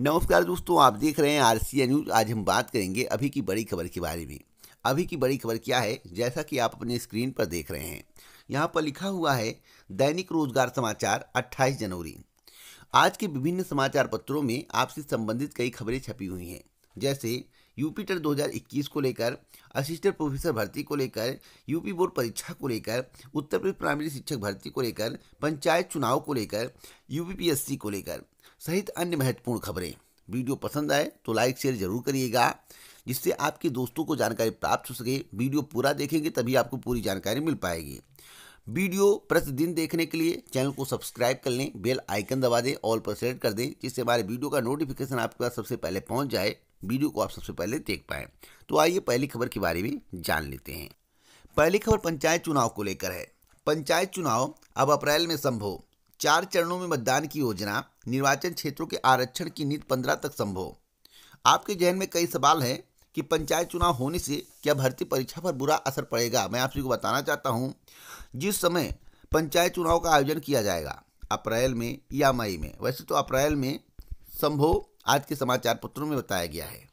नमस्कार दोस्तों आप देख रहे हैं आर सी न्यूज़ आज हम बात करेंगे अभी की बड़ी खबर के बारे में अभी की बड़ी खबर क्या है जैसा कि आप अपने स्क्रीन पर देख रहे हैं यहाँ पर लिखा हुआ है दैनिक रोजगार समाचार 28 जनवरी आज के विभिन्न समाचार पत्रों में आपसे संबंधित कई खबरें छपी हुई हैं जैसे यूपीटर 2021 को लेकर असिस्टेंट प्रोफेसर भर्ती को लेकर यूपी बोर्ड परीक्षा को लेकर उत्तर प्रदेश प्राइमरी शिक्षक भर्ती को लेकर पंचायत चुनाव को लेकर यूपीपीएससी को लेकर सहित अन्य महत्वपूर्ण खबरें वीडियो पसंद आए तो लाइक शेयर जरूर करिएगा जिससे आपके दोस्तों को जानकारी प्राप्त हो सके वीडियो पूरा देखेंगे तभी आपको पूरी जानकारी मिल पाएगी वीडियो प्रतिदिन देखने के लिए चैनल को सब्सक्राइब कर लें बेल आइकन दबा दें ऑल पर सेलेक्ट कर दें जिससे हमारे वीडियो का नोटिफिकेशन आपके पास सबसे पहले पहुंच जाए वीडियो को आप सबसे पहले देख पाएँ तो आइए पहली खबर के बारे में जान लेते हैं पहली खबर पंचायत चुनाव को लेकर है पंचायत चुनाव अब अप्रैल में संभव चार चरणों में मतदान की योजना निर्वाचन क्षेत्रों के आरक्षण की नीति पंद्रह तक संभव आपके जहन में कई सवाल हैं कि पंचायत चुनाव होने से क्या भर्ती परीक्षा पर बुरा असर पड़ेगा मैं आप सभी को बताना चाहता हूं जिस समय पंचायत चुनाव का आयोजन किया जाएगा अप्रैल में या मई में वैसे तो अप्रैल में संभव आज के समाचार पत्रों में बताया गया है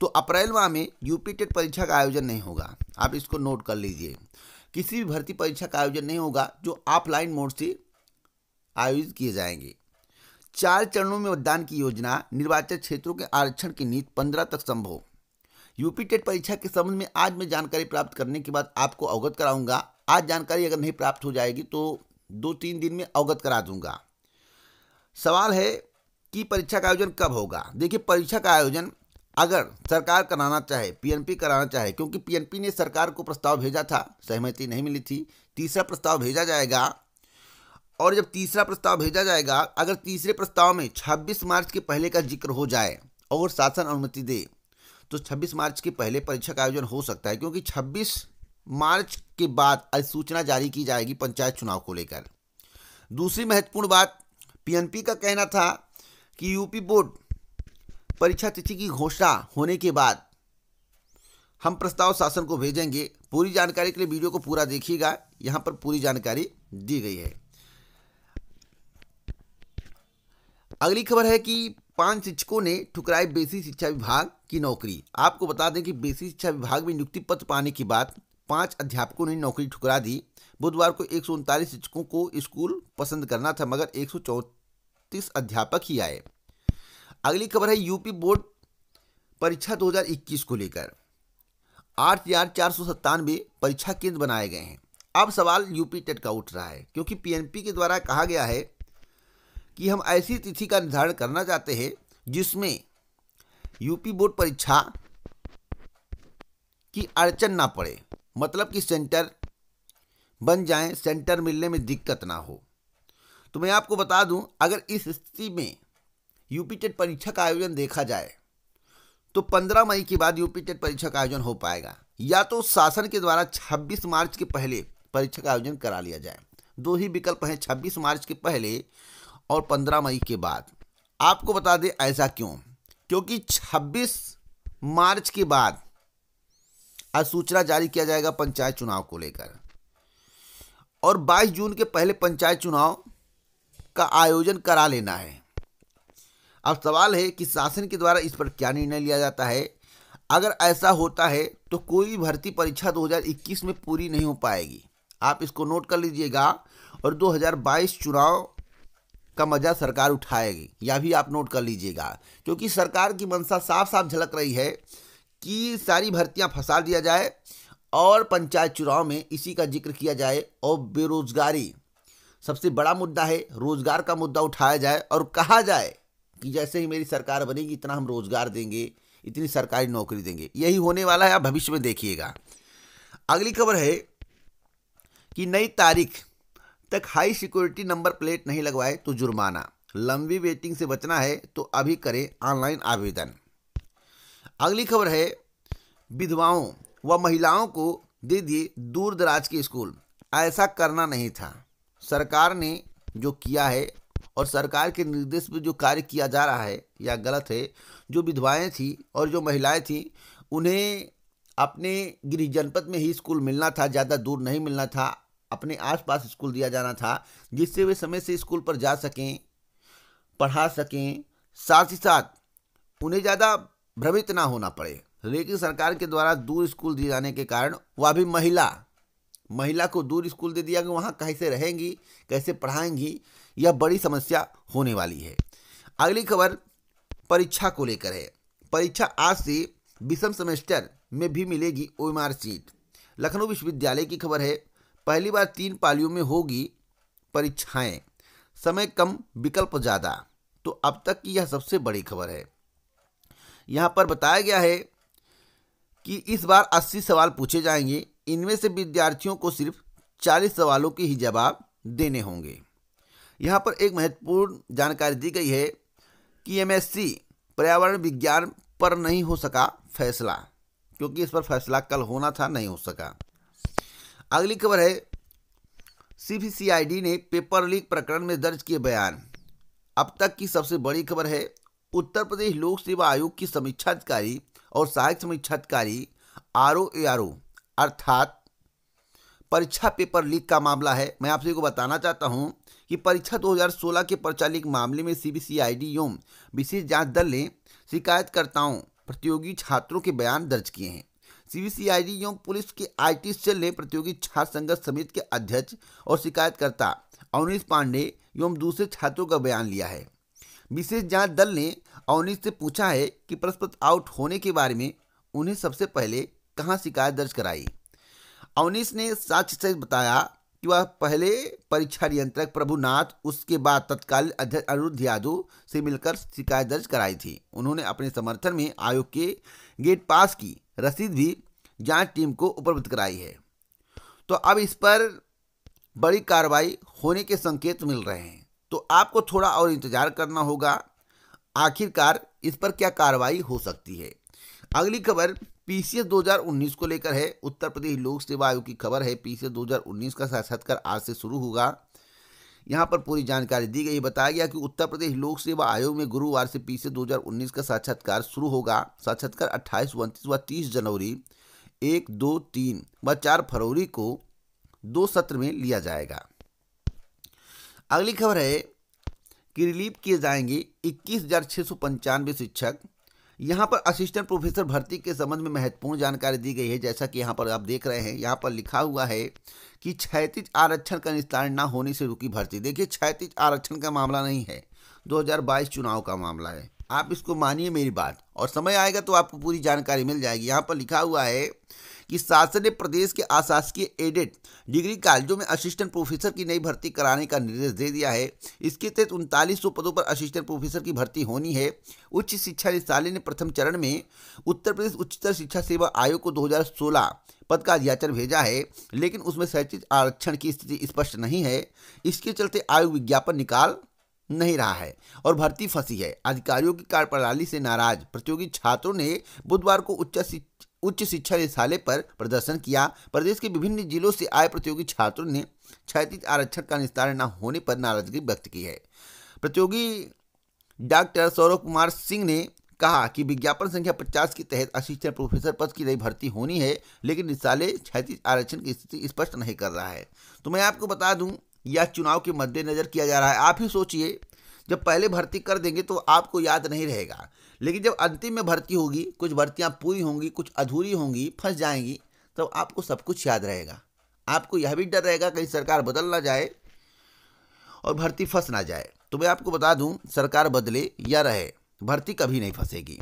तो अप्रैल माह में यूपी टेट परीक्षा का आयोजन नहीं होगा आप इसको नोट कर लीजिए किसी भी भर्ती परीक्षा का आयोजन नहीं होगा जो ऑफलाइन मोड से आयोजित किए जाएंगे चार चरणों में मतदान की योजना निर्वाचन क्षेत्रों के आरक्षण की नीति पंद्रह तक संभव यूपी टेट परीक्षा के संबंध में आज मैं जानकारी प्राप्त करने के बाद आपको अवगत कराऊंगा आज जानकारी अगर नहीं प्राप्त हो जाएगी तो दो तीन दिन में अवगत करा दूंगा सवाल है कि परीक्षा का आयोजन कब होगा देखिए परीक्षा का आयोजन अगर सरकार कराना चाहे पीएनपी कराना चाहे क्योंकि पीएनपी ने सरकार को प्रस्ताव भेजा था सहमति नहीं मिली थी तीसरा प्रस्ताव भेजा जाएगा और जब तीसरा प्रस्ताव भेजा जाएगा अगर तीसरे प्रस्ताव में 26 मार्च के पहले का जिक्र हो जाए और शासन अनुमति दे तो 26 मार्च के पहले परीक्षा का आयोजन हो सकता है क्योंकि 26 मार्च के बाद अधिसूचना जारी की जाएगी पंचायत चुनाव को लेकर दूसरी महत्वपूर्ण बात पीएनपी का कहना था कि यूपी बोर्ड परीक्षा तिथि की घोषणा होने के बाद हम प्रस्ताव शासन को भेजेंगे पूरी जानकारी के लिए वीडियो को पूरा देखिएगा यहाँ पर पूरी जानकारी दी गई है अगली खबर है कि पांच शिक्षकों ने ठुकराई बेसिक शिक्षा विभाग की नौकरी आपको बता दें कि बेसिक शिक्षा विभाग में नियुक्ति पत्र पाने के बाद पांच अध्यापकों ने नौकरी ठुकरा दी बुधवार को एक शिक्षकों को स्कूल पसंद करना था मगर एक तीस अध्यापक ही आए अगली खबर है यूपी बोर्ड परीक्षा 2021 को लेकर आठ हजार चार सौ सत्तानवे परीक्षा केंद्र बनाए गए हैं अब सवाल यूपी टेट का उठ रहा है क्योंकि पीएनपी के द्वारा कहा गया है कि हम ऐसी तिथि का निर्धारण करना चाहते हैं जिसमें यूपी बोर्ड परीक्षा की अड़चन ना पड़े मतलब कि सेंटर बन जाए सेंटर मिलने में दिक्कत ना हो तो मैं आपको बता दूं अगर इस स्थिति में यूपी टेट परीक्षा का आयोजन देखा जाए तो 15 मई के बाद यूपी टेट परीक्षा का आयोजन हो पाएगा या तो शासन के द्वारा 26 मार्च के पहले परीक्षा का आयोजन करा लिया जाए दो ही विकल्प हैं 26 मार्च के पहले और 15 मई के बाद आपको बता दें ऐसा क्यों क्योंकि 26 मार्च के बाद अधिसूचना जारी किया जाएगा पंचायत चुनाव को लेकर और 22 जून के पहले पंचायत चुनाव का आयोजन करा लेना है अब सवाल है कि शासन के द्वारा इस पर क्या निर्णय लिया जाता है अगर ऐसा होता है तो कोई भर्ती परीक्षा 2021 में पूरी नहीं हो पाएगी आप इसको नोट कर लीजिएगा और 2022 चुनाव का मजा सरकार उठाएगी या भी आप नोट कर लीजिएगा क्योंकि सरकार की मंशा साफ साफ झलक रही है कि सारी भर्तियां फंसा दिया जाए और पंचायत चुनाव में इसी का जिक्र किया जाए और बेरोजगारी सबसे बड़ा मुद्दा है रोजगार का मुद्दा उठाया जाए और कहा जाए कि जैसे ही मेरी सरकार बनेगी इतना हम रोजगार देंगे इतनी सरकारी नौकरी देंगे यही होने वाला है आप भविष्य में देखिएगा अगली खबर है कि नई तारीख तक हाई सिक्योरिटी नंबर प्लेट नहीं लगवाए तो जुर्माना लंबी वेटिंग से बचना है तो अभी करें ऑनलाइन आवेदन अगली खबर है विधवाओं व महिलाओं को दे दिए दूर दराज के स्कूल ऐसा करना नहीं था सरकार ने जो किया है और सरकार के निर्देश में जो कार्य किया जा रहा है या गलत है जो विधवाएं थी और जो महिलाएं थीं उन्हें अपने गृह जनपद में ही स्कूल मिलना था ज़्यादा दूर नहीं मिलना था अपने आसपास स्कूल दिया जाना था जिससे वे समय से स्कूल पर जा सकें पढ़ा सकें साथ ही साथ उन्हें ज़्यादा भ्रमित ना होना पड़े लेकिन सरकार के द्वारा दूर स्कूल दिए जाने के कारण वह भी महिला महिला को दूर स्कूल दे दिया कि वहाँ कैसे रहेंगी कैसे पढ़ाएंगी यह बड़ी समस्या होने वाली है अगली खबर परीक्षा को लेकर है परीक्षा आज से विषम सेमेस्टर में भी मिलेगी ओ सीट लखनऊ विश्वविद्यालय की खबर है पहली बार तीन पालियों में होगी परीक्षाएं समय कम विकल्प ज़्यादा तो अब तक की यह सबसे बड़ी खबर है यहाँ पर बताया गया है कि इस बार 80 सवाल पूछे जाएंगे इनमें से विद्यार्थियों को सिर्फ चालीस सवालों के ही जवाब देने होंगे यहाँ पर एक महत्वपूर्ण जानकारी दी गई है कि एमएससी पर्यावरण विज्ञान पर नहीं हो सका फैसला क्योंकि इस पर फैसला कल होना था नहीं हो सका अगली खबर है सीबीसीआईडी ने पेपर लीक प्रकरण में दर्ज किए बयान अब तक की सबसे बड़ी खबर है उत्तर प्रदेश लोक सेवा आयोग की समीक्षाधिकारी और सहायक समीक्षाधिकारी आर आर ओ अर्थात परीक्षा पेपर लीक का मामला है मैं आप सभी को बताना चाहता हूं कि परीक्षा 2016 के परीक्षा लीक मामले में सीबीसीआईडी एवं विशेष जांच दल ने शिकायतकर्ताओं प्रतियोगी छात्रों के बयान दर्ज किए हैं सी डी एवं पुलिस के टी सेल ने प्रतियोगी छात्र संघर्ष समिति के अध्यक्ष और शिकायतकर्ता अवनीश पांडे एवं दूसरे छात्रों का बयान लिया है विशेष जांच दल ने अवनीश से पूछा है कि परस्पर आउट होने के बारे में उन्हें सबसे पहले कहाँ शिकायत दर्ज कराई अवनीश ने साक्ष्य से बताया कि वह पहले परीक्षा नियंत्रक प्रभुनाथ उसके बाद तत्कालीन अध्यक्ष अनिरुद्ध यादव से मिलकर शिकायत दर्ज कराई थी उन्होंने अपने समर्थन में आयोग के गेट पास की रसीद भी जांच टीम को उपलब्ध कराई है तो अब इस पर बड़ी कार्रवाई होने के संकेत मिल रहे हैं तो आपको थोड़ा और इंतजार करना होगा आखिरकार इस पर क्या कार्रवाई हो सकती है अगली खबर पीसीएस 2019 को लेकर है उत्तर प्रदेश लोक सेवा आयोग की खबर है पीसीएस 2019 का साक्षात्कार आज से शुरू होगा यहाँ पर पूरी जानकारी दी गई बताया गया कि उत्तर प्रदेश लोक सेवा आयोग में गुरुवार से पीसीएस 2019 का साक्षात्कार शुरू होगा साक्षात्कार अट्ठाईस उनतीस व तीस जनवरी एक दो तीन व चार फरवरी को दो सत्र में लिया जाएगा अगली खबर है कि रिलीव किए जाएंगे इक्कीस शिक्षक यहाँ पर असिस्टेंट प्रोफेसर भर्ती के संबंध में महत्वपूर्ण जानकारी दी गई है जैसा कि यहाँ पर आप देख रहे हैं यहाँ पर लिखा हुआ है कि क्षैतिज आरक्षण का निस्तारण ना होने से रुकी भर्ती देखिए क्षैतिज आरक्षण का मामला नहीं है 2022 चुनाव का मामला है आप इसको मानिए मेरी बात और समय आएगा तो आपको पूरी जानकारी मिल जाएगी यहाँ पर लिखा हुआ है कि शासन ने प्रदेश के अशासकीय एडेड डिग्री कॉलेजों में असिस्टेंट प्रोफेसर की नई भर्ती कराने का निर्देश दे दिया है इसके तहत उनतालीस पदों पर असिस्टेंट प्रोफेसर की भर्ती होनी है उच्च शिक्षा निदेशालय ने प्रथम चरण में उत्तर प्रदेश उच्चतर शिक्षा सेवा आयोग को दो पद का अध्याचन भेजा है लेकिन उसमें शैक्षिक आरक्षण की स्थिति स्पष्ट नहीं है इसके चलते आयोग विज्ञापन निकाल नहीं रहा है और भर्ती फंसी है अधिकारियों की कार्यप्रणाली से नाराज प्रतियोगी छात्रों ने बुधवार को उच्च उच्च शिक्षा निदेशालय पर प्रदर्शन किया प्रदेश के विभिन्न जिलों से आए प्रतियोगी छात्रों ने क्षतित आरक्षण का निस्तारण न होने पर नाराजगी व्यक्त की है प्रतियोगी डॉक्टर सौरभ कुमार सिंह ने कहा कि विज्ञापन संख्या पचास के तहत असिस्टेंट प्रोफेसर पद की नई भर्ती होनी है लेकिन निशाले क्षैतिज आरक्षण की स्थिति स्पष्ट नहीं कर रहा है तो मैं आपको बता दूं यह चुनाव के मद्देनज़र किया जा रहा है आप ही सोचिए जब पहले भर्ती कर देंगे तो आपको याद नहीं रहेगा लेकिन जब अंतिम में भर्ती होगी कुछ भर्तियाँ पूरी होंगी कुछ अधूरी होंगी फंस जाएंगी तब तो आपको सब कुछ याद रहेगा आपको यह भी डर रहेगा कहीं सरकार बदल ना जाए और भर्ती फंस ना जाए तो मैं आपको बता दूं सरकार बदले या रहे भर्ती कभी नहीं फंसेगी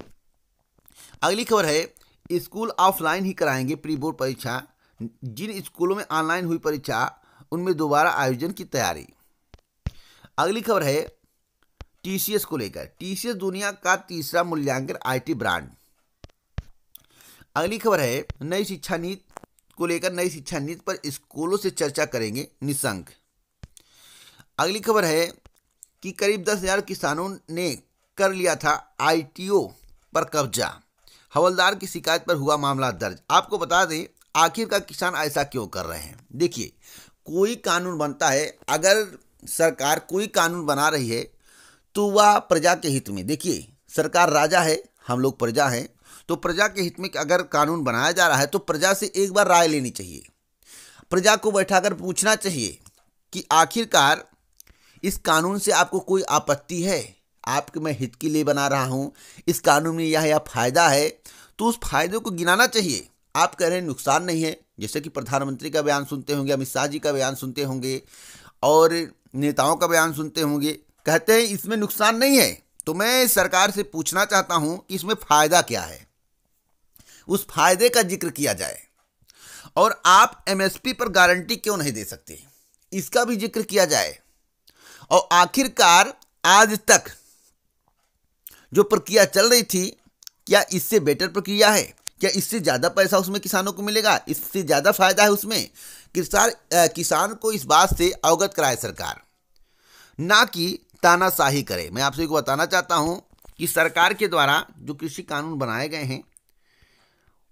अगली खबर है स्कूल ऑफलाइन ही कराएंगे प्री बोर्ड परीक्षा जिन स्कूलों में ऑनलाइन हुई परीक्षा उनमें दोबारा आयोजन की तैयारी अगली खबर है टीसीएस को लेकर टीसीएस दुनिया का तीसरा मूल्यांकन आईटी ब्रांड अगली खबर है नई शिक्षा नीति को लेकर नई शिक्षा नीति पर स्कूलों से चर्चा करेंगे निशंक अगली खबर है कि करीब दस हजार किसानों ने कर लिया था आईटीओ पर कब्जा हवलदार की शिकायत पर हुआ मामला दर्ज आपको बता दें आखिर का किसान ऐसा क्यों कर रहे हैं देखिए कोई कानून बनता है अगर सरकार कोई कानून बना रही है तो वह प्रजा के हित में देखिए सरकार राजा है हम लोग प्रजा हैं तो प्रजा के हित में अगर कानून बनाया जा रहा है तो प्रजा से एक बार राय लेनी चाहिए प्रजा को बैठाकर पूछना चाहिए कि आखिरकार इस कानून से आपको कोई आपत्ति है आपके मैं हित के लिए बना रहा हूँ इस कानून में यह या फायदा है तो उस फायदे को गिनाना चाहिए आप कह रहे हैं नुकसान नहीं है जैसे कि प्रधानमंत्री का बयान सुनते होंगे अमित शाह जी का बयान सुनते होंगे और नेताओं का बयान सुनते होंगे कहते हैं इसमें नुकसान नहीं है तो मैं सरकार से पूछना चाहता हूं कि इसमें फायदा क्या है उस फायदे का जिक्र किया जाए और आप एमएसपी पर गारंटी क्यों नहीं दे सकते इसका भी जिक्र किया जाए और आखिरकार आज तक जो प्रक्रिया चल रही थी क्या इससे बेटर प्रक्रिया है क्या इससे ज़्यादा पैसा उसमें किसानों को मिलेगा इससे ज़्यादा फायदा है उसमें किसान किसान को इस बात से अवगत कराए सरकार ना कि तानाशाही करे मैं आप सभी को बताना चाहता हूँ कि सरकार के द्वारा जो कृषि कानून बनाए गए हैं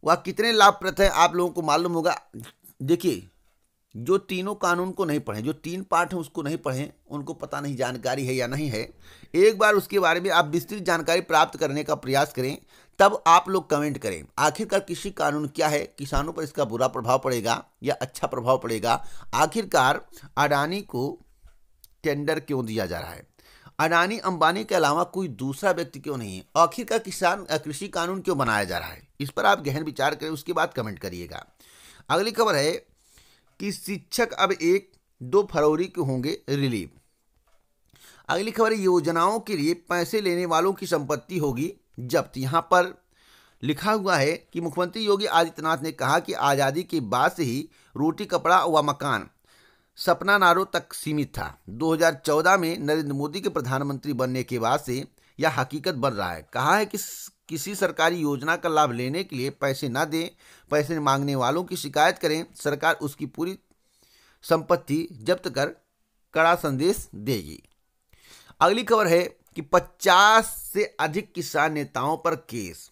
वह कितने लाभप्रद हैं आप लोगों को मालूम होगा देखिए जो तीनों कानून को नहीं पढ़ें जो तीन पार्ट हैं उसको नहीं पढ़ें उनको पता नहीं जानकारी है या नहीं है एक बार उसके बारे में आप विस्तृत जानकारी प्राप्त करने का प्रयास करें तब आप लोग कमेंट करें आखिरकार कृषि कानून क्या है किसानों पर इसका बुरा प्रभाव पड़ेगा या अच्छा प्रभाव पड़ेगा आखिरकार अडानी को टेंडर क्यों दिया जा रहा है अडानी अंबानी के अलावा कोई दूसरा व्यक्ति क्यों नहीं आखिर का किसान कृषि कानून क्यों बनाया जा रहा है इस पर आप गहन विचार करें उसके बाद कमेंट करिएगा अगली खबर है कि शिक्षक अब एक दो फरवरी को होंगे रिलीव अगली खबर योजनाओं के लिए पैसे लेने वालों की संपत्ति होगी जब्त यहाँ पर लिखा हुआ है कि मुख्यमंत्री योगी आदित्यनाथ ने कहा कि आज़ादी के बाद से ही रोटी कपड़ा व मकान सपना नारो तक सीमित था 2014 में नरेंद्र मोदी के प्रधानमंत्री बनने के बाद से यह हकीकत बन रहा है कहा है कि किसी सरकारी योजना का लाभ लेने के लिए पैसे ना दें पैसे मांगने वालों की शिकायत करें सरकार उसकी पूरी संपत्ति जब्त कर कड़ा संदेश देगी अगली खबर है कि 50 से अधिक किसान नेताओं पर केस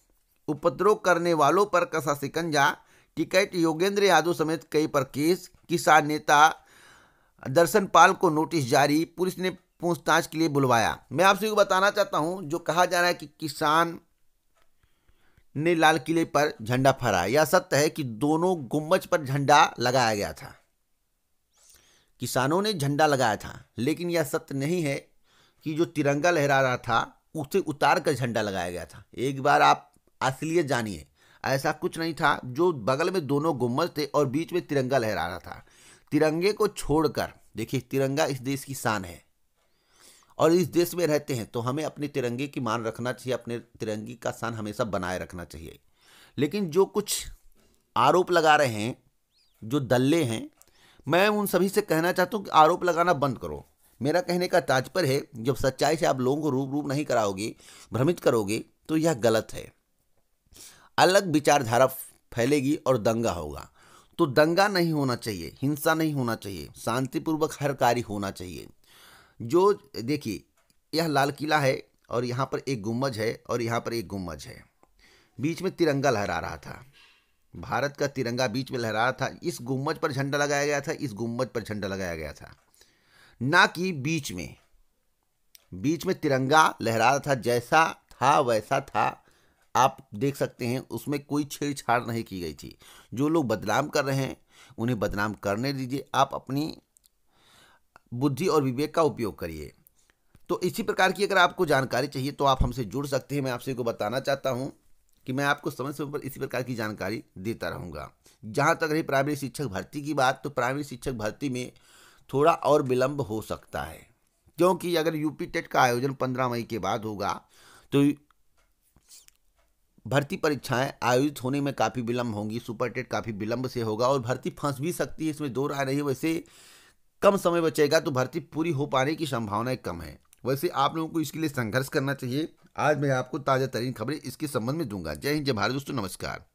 उपद्रव करने वालों पर कसा सिकंजा टिकट योगेंद्र यादव समेत कई पर केस किसान नेता दर्शन पाल को नोटिस जारी पुलिस ने पूछताछ के लिए बुलवाया मैं आप सभी को बताना चाहता हूँ जो कहा जा रहा है कि किसान ने लाल किले पर झंडा फहराया यह सत्य है कि दोनों गुम्बज पर झंडा लगाया गया था किसानों ने झंडा लगाया था लेकिन यह सत्य नहीं है कि जो तिरंगा लहरा रहा था उसे उतार कर झंडा लगाया गया था एक बार आप असलियत जानिए ऐसा कुछ नहीं था जो बगल में दोनों गुम्बज थे और बीच में तिरंगा लहरा रहा था तिरंगे को छोड़कर देखिए तिरंगा इस देश की शान है और इस देश में रहते हैं तो हमें अपने तिरंगे की मान रखना चाहिए अपने तिरंगे का शान हमेशा बनाए रखना चाहिए लेकिन जो कुछ आरोप लगा रहे हैं जो दल्ले हैं मैं उन सभी से कहना चाहता हूँ कि आरोप लगाना बंद करो मेरा कहने का तात्पर्य है जब सच्चाई से आप लोगों को रूप नहीं कराओगे भ्रमित करोगे तो यह गलत है अलग विचारधारा फैलेगी और दंगा होगा तो दंगा नहीं होना चाहिए हिंसा नहीं होना चाहिए शांतिपूर्वक हर कार्य होना चाहिए जो देखिए यह लाल किला है और यहाँ पर एक गुम्बज है और यहाँ पर एक गुम्बज है बीच में तिरंगा लहरा रहा था भारत का तिरंगा बीच में लहरा रहा था इस गुम्बज पर झंडा लगाया गया था इस गुम्बज पर झंडा लगाया गया था ना कि बीच में बीच में तिरंगा लहरा रहा था जैसा था वैसा था आप देख सकते हैं उसमें कोई छेड़छाड़ नहीं की गई थी जो लोग बदनाम कर रहे हैं उन्हें बदनाम करने दीजिए आप अपनी बुद्धि और विवेक का उपयोग करिए तो इसी प्रकार की अगर आपको जानकारी चाहिए तो आप हमसे जुड़ सकते हैं मैं आपसे को बताना चाहता हूँ कि मैं आपको समय समय पर इसी प्रकार की जानकारी देता रहूँगा जहाँ तक रही प्राइमरी शिक्षक भर्ती की बात तो प्राइमरी शिक्षक भर्ती में थोड़ा और विलम्ब हो सकता है क्योंकि अगर यूपी टेट का आयोजन पंद्रह मई के बाद होगा तो भर्ती परीक्षाएं आयोजित होने में काफ़ी विलंब होंगी सुपर टेट काफ़ी विलंब से होगा और भर्ती फंस भी सकती है इसमें दो राय नहीं वैसे कम समय बचेगा तो भर्ती पूरी हो पाने की संभावनाएं कम है वैसे आप लोगों को इसके लिए संघर्ष करना चाहिए आज मैं आपको ताज़ा तरीन खबरें इसके संबंध में दूंगा जय हिंद जय भारत दोस्तों नमस्कार